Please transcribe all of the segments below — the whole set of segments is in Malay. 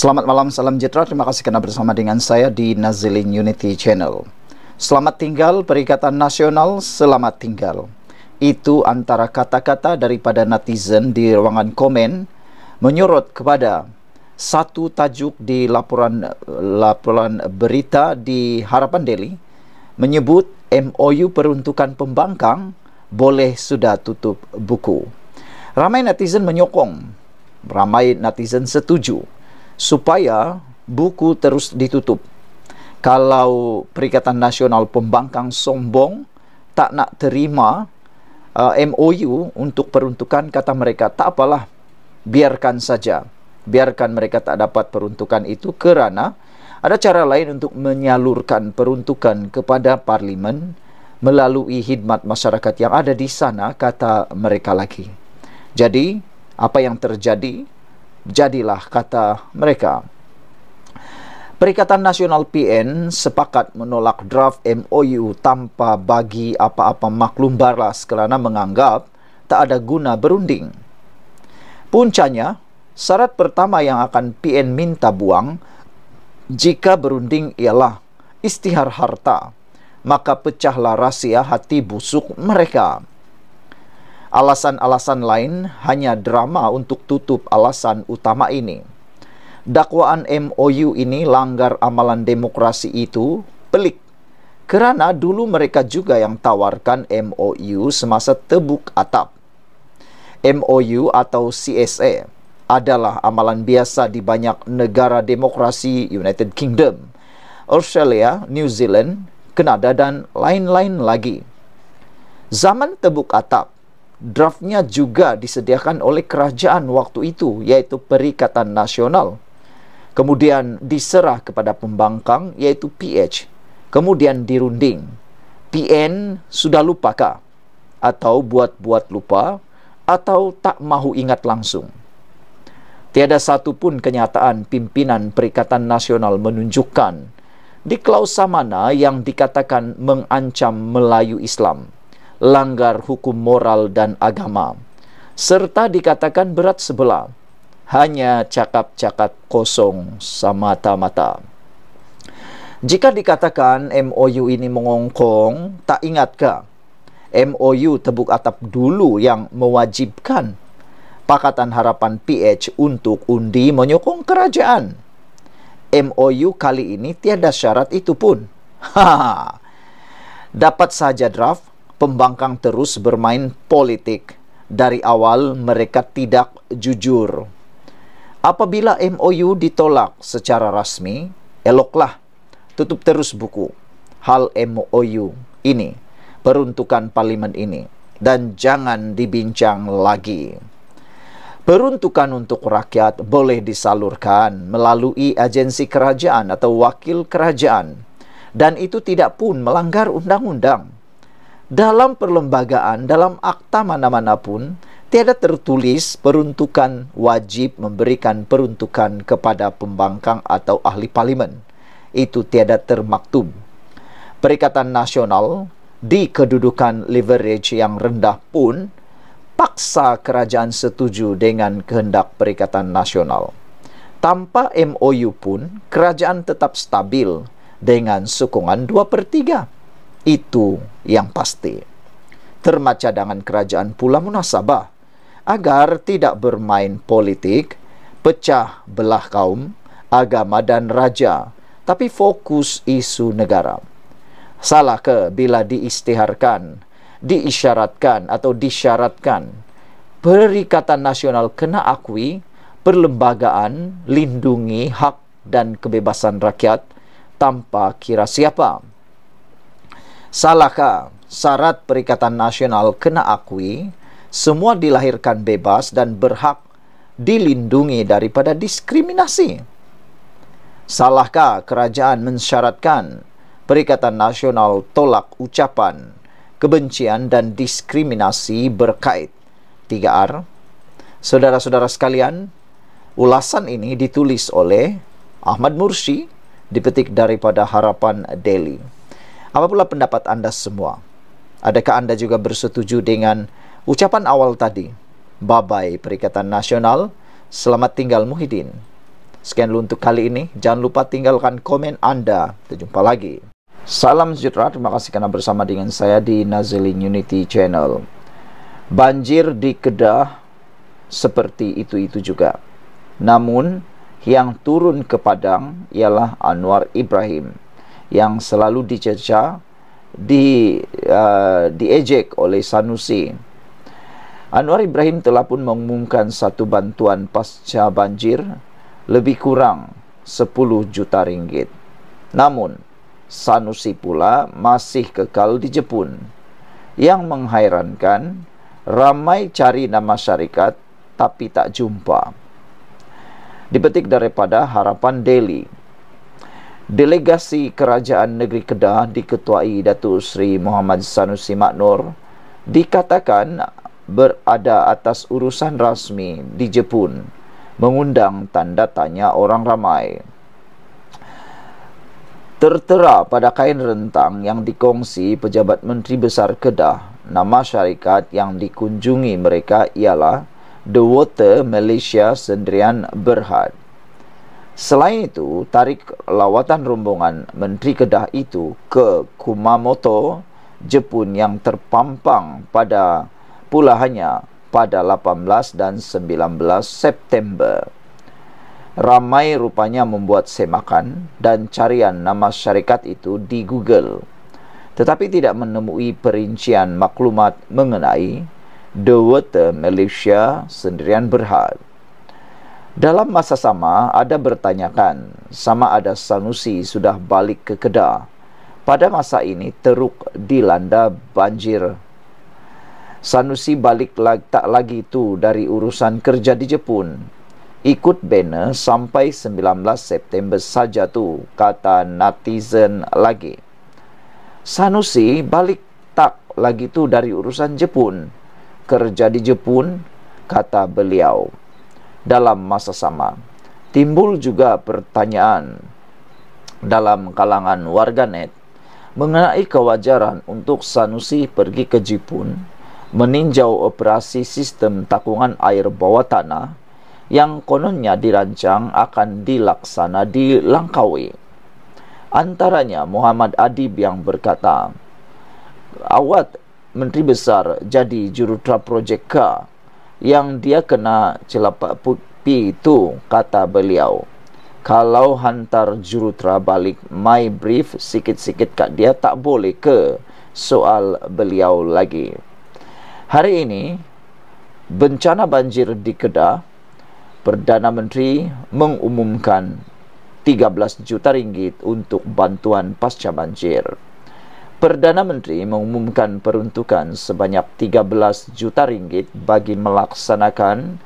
Selamat malam, salam jetra. Terima kasih kerana bersama dengan saya di Nazilin Unity Channel. Selamat tinggal Perikatan Nasional, selamat tinggal. Itu antara kata-kata daripada netizen di ruangan komen menyorot kepada satu tajuk di laporan laporan berita di Harapan Deli menyebut MOU peruntukan pembangkang boleh sudah tutup buku. Ramai netizen menyokong, ramai netizen setuju supaya buku terus ditutup. Kalau Perikatan Nasional Pembangkang sombong tak nak terima uh, MOU untuk peruntukan kata mereka tak apalah biarkan saja. Biarkan mereka tak dapat peruntukan itu kerana ada cara lain untuk menyalurkan peruntukan kepada parlimen melalui khidmat masyarakat yang ada di sana kata mereka lagi. Jadi apa yang terjadi jadilah kata mereka. Perikatan Nasional PN sepakat menolak draft MOU tanpa bagi apa-apa maklum baras kerana menganggap tak ada guna berunding. Puncanya, syarat pertama yang akan PN minta buang jika berunding ialah istihar harta, maka pecahlah rahsia hati busuk mereka alasan-alasan lain hanya drama untuk tutup alasan utama ini. Dakwaan MOU ini langgar amalan demokrasi itu pelik kerana dulu mereka juga yang tawarkan MOU semasa tebuk atap. MOU atau CSA adalah amalan biasa di banyak negara demokrasi United Kingdom, Australia, New Zealand, Kanada dan lain-lain lagi. Zaman tebuk atap, draftnya juga disediakan oleh kerajaan waktu itu yaitu Perikatan Nasional. Kemudian diserah kepada pembangkang yaitu PH. Kemudian dirunding. PN sudah lupakah? Atau buat-buat lupa? Atau tak mahu ingat langsung? Tiada satu pun kenyataan pimpinan Perikatan Nasional menunjukkan di klausa mana yang dikatakan mengancam Melayu Islam langgar hukum moral dan agama serta dikatakan berat sebelah hanya cakap-cakap kosong semata-mata jika dikatakan MOU ini mengongkong tak ingatkah MOU tebuk atap dulu yang mewajibkan Pakatan Harapan PH untuk undi menyokong kerajaan. MOU kali ini tiada syarat itu pun. Dapat saja draft pembangkang terus bermain politik dari awal mereka tidak jujur. Apabila MOU ditolak secara rasmi, eloklah tutup terus buku hal MOU ini, peruntukan parlimen ini dan jangan dibincang lagi. Peruntukan untuk rakyat boleh disalurkan melalui agensi kerajaan atau wakil kerajaan dan itu tidak pun melanggar undang-undang dalam perlembagaan, dalam akta mana-mana pun, tiada tertulis peruntukan wajib memberikan peruntukan kepada pembangkang atau ahli parlimen. Itu tiada termaktub. Perikatan Nasional di kedudukan leverage yang rendah pun paksa kerajaan setuju dengan kehendak Perikatan Nasional. Tanpa MOU pun, kerajaan tetap stabil dengan sokongan 2 per itu yang pasti. Termat cadangan kerajaan pula munasabah agar tidak bermain politik, pecah belah kaum, agama dan raja, tapi fokus isu negara. Salah ke bila diistiharkan, diisyaratkan atau disyaratkan Perikatan Nasional kena akui perlembagaan lindungi hak dan kebebasan rakyat tanpa kira siapa. Salahkah syarat Perikatan Nasional kena akui semua dilahirkan bebas dan berhak dilindungi daripada diskriminasi? Salahkah kerajaan mensyaratkan Perikatan Nasional tolak ucapan kebencian dan diskriminasi berkait 3R? Saudara-saudara sekalian, ulasan ini ditulis oleh Ahmad Mursi dipetik daripada Harapan Daily. Apa pula pendapat anda semua? Adakah anda juga bersetuju dengan ucapan awal tadi? Bye-bye Perikatan Nasional. Selamat tinggal Muhyiddin. Sekian dulu untuk kali ini. Jangan lupa tinggalkan komen anda. Kita jumpa lagi. Salam sejahtera. Terima kasih kerana bersama dengan saya di Nazeling Unity Channel. Banjir di Kedah seperti itu-itu juga. Namun, yang turun ke Padang ialah Anwar Ibrahim yang selalu dicerca di uh, diejek oleh Sanusi. Anwar Ibrahim telah pun mengumumkan satu bantuan pasca banjir lebih kurang 10 juta ringgit. Namun Sanusi pula masih kekal di Jepun. Yang menghairankan, ramai cari nama syarikat tapi tak jumpa. Dipetik daripada harapan Daily. Delegasi Kerajaan Negeri Kedah diketuai Datuk Seri Muhammad Sanusi Maknur dikatakan berada atas urusan rasmi di Jepun mengundang tanda tanya orang ramai. Tertera pada kain rentang yang dikongsi Pejabat Menteri Besar Kedah, nama syarikat yang dikunjungi mereka ialah The Water Malaysia Sendrian Berhad. Selain itu, tarik lawatan rombongan Menteri Kedah itu ke Kumamoto, Jepun yang terpampang pada pula hanya pada 18 dan 19 September. Ramai rupanya membuat semakan dan carian nama syarikat itu di Google. Tetapi tidak menemui perincian maklumat mengenai The Water Malaysia Sendirian Berhad. Dalam masa sama, ada bertanyakan sama ada Sanusi sudah balik ke Kedah. Pada masa ini, teruk dilanda banjir. Sanusi balik lag, tak lagi itu dari urusan kerja di Jepun. Ikut bena sampai 19 September saja tu, kata netizen lagi. Sanusi balik tak lagi itu dari urusan Jepun. Kerja di Jepun, kata beliau dalam masa sama. Timbul juga pertanyaan dalam kalangan warganet mengenai kewajaran untuk Sanusi pergi ke Jipun meninjau operasi sistem takungan air bawah tanah yang kononnya dirancang akan dilaksana di Langkawi. Antaranya Muhammad Adib yang berkata, Awat Menteri Besar jadi jurutera projek K yang dia kena celapak pipi itu, kata beliau. Kalau hantar jurutera balik my brief sikit-sikit kat dia, tak boleh ke soal beliau lagi. Hari ini, bencana banjir di Kedah, Perdana Menteri mengumumkan 13 juta ringgit untuk bantuan pasca banjir. Perdana Menteri mengumumkan peruntukan sebanyak 13 juta ringgit bagi melaksanakan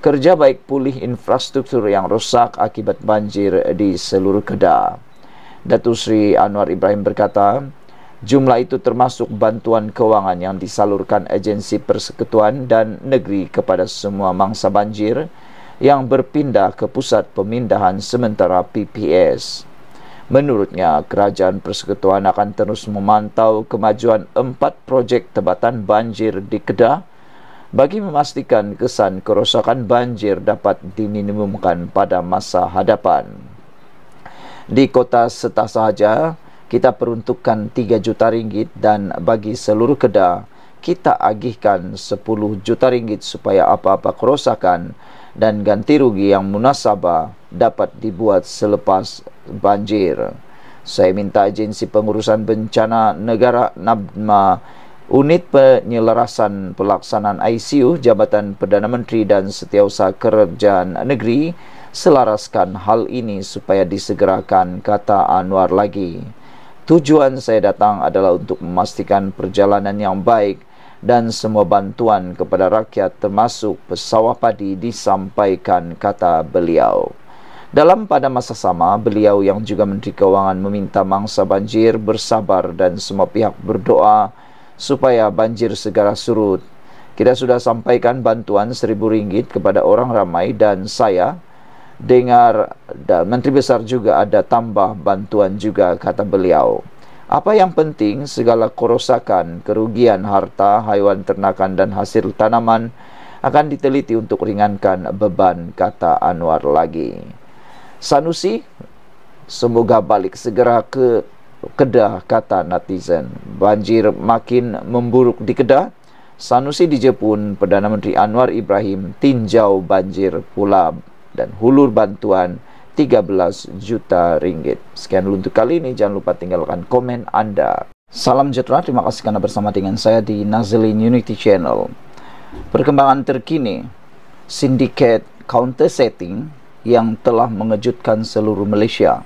kerja baik pulih infrastruktur yang rosak akibat banjir di seluruh Kedah. Datu Sri Anwar Ibrahim berkata, jumlah itu termasuk bantuan kewangan yang disalurkan agensi persekutuan dan negeri kepada semua mangsa banjir yang berpindah ke pusat pemindahan sementara PPS. Menurutnya, kerajaan persekutuan akan terus memantau kemajuan empat projek tebatan banjir di Kedah bagi memastikan kesan kerosakan banjir dapat diminimumkan pada masa hadapan. Di kota setah sahaja, kita peruntukkan 3 juta ringgit dan bagi seluruh Kedah, kita agihkan 10 juta ringgit supaya apa-apa kerosakan dan ganti rugi yang munasabah dapat dibuat selepas banjir. Saya minta agensi pengurusan bencana negara NABMA, unit penyelarasan pelaksanaan ICU Jabatan Perdana Menteri dan Setiausaha Kerajaan Negeri selaraskan hal ini supaya disegerakan kata Anwar lagi. Tujuan saya datang adalah untuk memastikan perjalanan yang baik dan semua bantuan kepada rakyat termasuk pesawah padi disampaikan kata beliau. Dalam pada masa sama, beliau yang juga Menteri Keuangan meminta mangsa banjir bersabar dan semua pihak berdoa supaya banjir segera surut. Kita sudah sampaikan bantuan seribu ringgit kepada orang ramai dan saya dengar dan Menteri Besar juga ada tambah bantuan juga kata beliau. Apa yang penting segala kerosakan, kerugian harta, haiwan ternakan dan hasil tanaman akan diteliti untuk ringankan beban kata Anwar lagi. Sanusi semoga balik segera ke Kedah kata netizen banjir makin memburuk di Kedah Sanusi di Jepun Perdana Menteri Anwar Ibrahim tinjau banjir pula dan hulur bantuan 13 juta ringgit sekian dulu untuk kali ini jangan lupa tinggalkan komen anda salam sejahtera terima kasih karena bersama dengan saya di Nazlin Unity Channel perkembangan terkini sindiket counter setting yang telah mengejutkan seluruh Malaysia.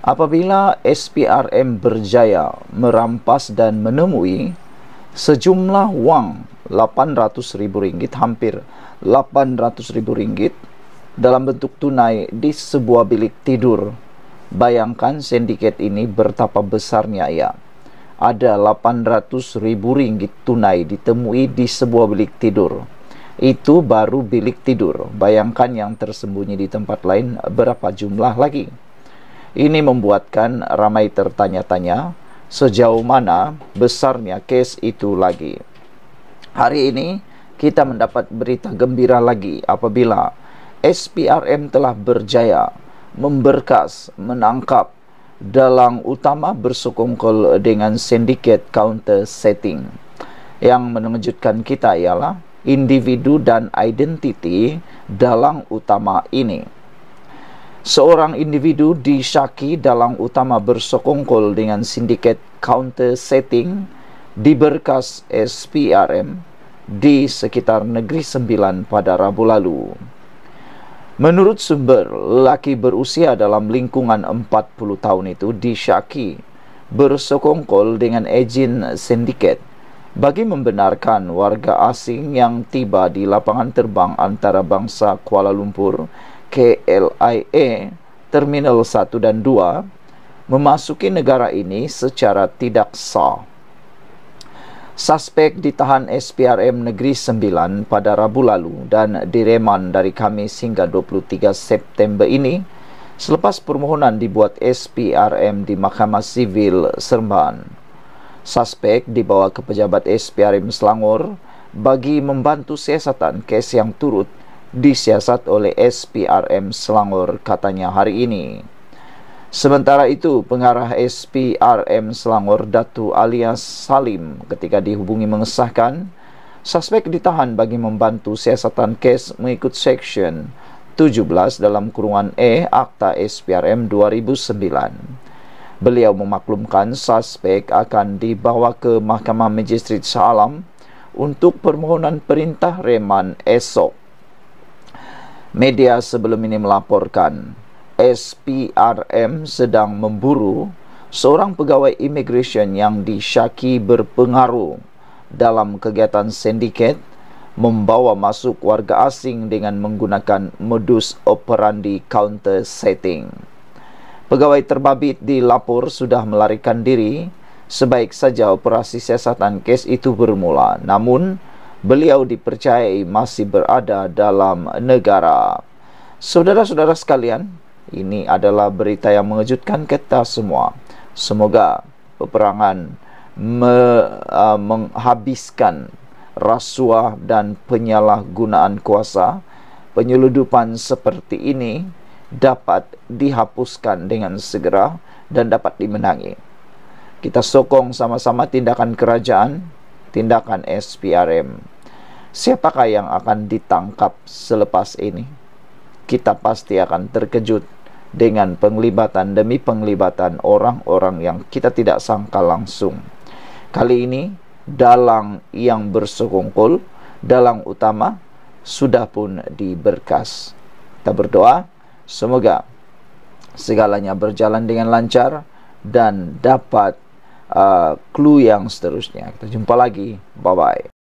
Apabila SPRM berjaya merampas dan menemui sejumlah wang RM800,000 hampir RM800,000 dalam bentuk tunai di sebuah bilik tidur. Bayangkan sindiket ini bertapa besarnya ya. Ada RM800,000 tunai ditemui di sebuah bilik tidur itu baru bilik tidur. Bayangkan yang tersembunyi di tempat lain berapa jumlah lagi. Ini membuatkan ramai tertanya-tanya sejauh mana besarnya kes itu lagi. Hari ini kita mendapat berita gembira lagi apabila SPRM telah berjaya memberkas menangkap dalang utama bersekongkol dengan sindiket counter setting. Yang mengejutkan kita ialah individu dan identiti dalam utama ini. Seorang individu disyaki dalam utama bersokongkol dengan sindiket counter setting di berkas SPRM di sekitar Negeri Sembilan pada Rabu lalu. Menurut sumber, lelaki berusia dalam lingkungan 40 tahun itu disyaki bersokongkol dengan ejen sindiket bagi membenarkan warga asing yang tiba di lapangan terbang antarabangsa Kuala Lumpur KLIA Terminal 1 dan 2 memasuki negara ini secara tidak sah. Suspek ditahan SPRM Negeri 9 pada Rabu lalu dan direman dari Kamis sehingga 23 September ini selepas permohonan dibuat SPRM di Mahkamah Sivil Seremban suspek dibawa ke pejabat SPRM Selangor bagi membantu siasatan kes yang turut disiasat oleh SPRM Selangor katanya hari ini. Sementara itu, pengarah SPRM Selangor Datu alias Salim ketika dihubungi mengesahkan, suspek ditahan bagi membantu siasatan kes mengikut Seksyen 17 dalam kurungan E Akta SPRM 2009. Beliau memaklumkan suspek akan dibawa ke Mahkamah Majistret Salam untuk permohonan perintah reman esok. Media sebelum ini melaporkan SPRM sedang memburu seorang pegawai immigration yang disyaki berpengaruh dalam kegiatan sindiket membawa masuk warga asing dengan menggunakan modus operandi counter setting. Pegawai terbabit di lapor sudah melarikan diri. Sebaik saja operasi siasatan kes itu bermula. Namun, beliau dipercayai masih berada dalam negara. Saudara-saudara sekalian, ini adalah berita yang mengejutkan kita semua. Semoga peperangan me, uh, menghabiskan rasuah dan penyalahgunaan kuasa penyeludupan seperti ini dapat dihapuskan dengan segera dan dapat dimenangi. Kita sokong sama-sama tindakan kerajaan, tindakan SPRM. Siapakah yang akan ditangkap selepas ini? Kita pasti akan terkejut dengan penglibatan demi penglibatan orang-orang yang kita tidak sangka langsung. Kali ini, dalang yang bersekongkol, dalang utama, sudah pun diberkas. Kita berdoa. Semoga segalanya berjalan dengan lancar dan dapat uh, clue yang seterusnya. Kita jumpa lagi. Bye-bye.